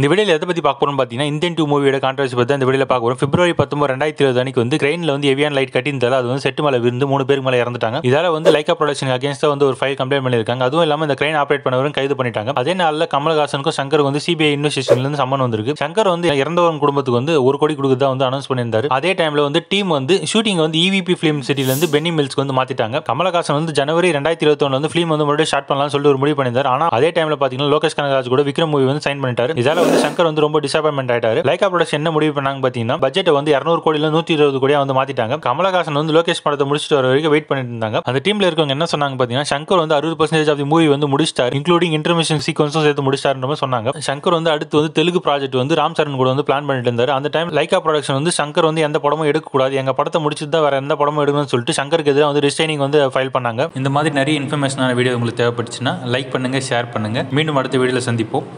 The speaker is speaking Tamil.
இந்த விடையில் எதை பற்றி பார்க்க போகிறோம் பார்த்தீங்கன்னா இந்தியன் டூ மூவியோட கான்ட்ரவர்சி பற்றி இந்த வீடியோவில் பார்க்க போகிறோம் பிப்ரவரி பத்தொம்பது ரெண்டாயிரத்தி இருபது அணிக்கு வந்து கிரெயினில் வந்து எவியான் லைட் கட்டினதால் அது வந்து செட்டு மேலே விருந்து மூணு பேருக்கு மேலே இறந்துட்டாங்க இதால் வந்து லைக்கா ப்ரொடக்ஷன் அகேன்ஸ்டாக வந்து ஒரு ஃபைல் கம்ப்ளைண்ட் பண்ணியிருக்காங்க அதுவும் இல்லாமல் இந்த கிரெயின் ஆப்ரேட் பண்ணவரும் கைது பண்ணிட்டாங்க அதே நாளில் கமல்ஹாசனுக்கும் சங்கர் வந்து சிபிஐ இன்வெஸ்டிகேஷன்லேருந்து சம்மன் வந்திருக்கு சங்கர் வந்து இறந்தவன் குடும்பத்துக்கு வந்து ஒரு கோடி கொடுக்குறதா வந்து அனௌன்ஸ் பண்ணியிருந்தாரு அதே டைமில் வந்து டீம் வந்து ஷூட்டிங் வந்து இவிபி ஃபிலிம் சிட்டிலேருந்து பென்னி மில்ஸ்க்கு வந்து மாற்றிட்டாங்க கமலஹாசன் வந்து ஜனவரி ரெண்டாயிரத்தி இருபத்தொன்னு வந்து ஃபிலிம் வந்து மறுபடியும் ஸ்டார்ட் பண்ணலாம்னு சொல்லிட்டு ஒரு முடிவு பண்ணியிருந்தார் ஆனால் அதே டைமில் பார்த்தீங்கன்னா லோகேஷ் கனகராஜ் கூட விக்ரம் மூவி வந்து சைன் பண்ணிட்டார் இதால் வந்து சங்கர் வந்து ரொம்ப டிசப்பாயின்மெண்ட் ஆயிட்டாரு லைக்கா ப்ரொடக்ஷன் என்ன முடிவு பண்ணாங்க பாத்தீங்கன்னா பட்ஜெட் வந்து இரநூறு கோடியில நூத்தி இருபது கோடியா வந்து மாத்திட்டாங்க கமலஹாசன் வந்து லோகேஷ் படத்தை முடிச்சுட்டு வர வரைக்கும் வெயிட் பண்ணிட்டு இருந்தாங்க அந்த டீம்ல இருக்கவங்க என்ன சொன்னாங்க பாத்தீங்கன்னா சங்கர் வந்து அறுபது பர்சன்டேஜ் ஆஃப் மூவி வந்து முடிச்சிட்டாரு இன்க்ளூடிங் இன்டர்மிஷன் சீக்வன்ஸும் சேர்த்து முடிச்சாருன்ற சொன்னாங்க சங்கர் வந்து அடுத்து வந்து தெலுங்கு ப்ராஜெக்ட் வந்து ராம் சரண் கூட வந்து பிளான் பண்ணிட்டு இருந்தாரு அந்த டைம் லைகா ப்ரொடக்ஷன் வந்து சங்கர் வந்து எந்த படமும் எடுக்க கூடாது எங்க படத்தை முடிச்சுட்டு தான் வேற எந்த படமும் எடுக்கணும்னு சொல்லிட்டு சங்கருக்கு எதிராக வந்து ரிசைனிங் வந்து ஃபைல் பண்ணாங்க இந்த மாதிரி நிறைய இன்ஃபர்மேஷனான வீடியோ உங்களுக்கு தேவைப்பட்டுச்சுன்னா லைக் பண்ணுங்க ஷேர் பண்ணுங்க மீண்டும் அடுத்த வீடியோவில் சந்திப்போம்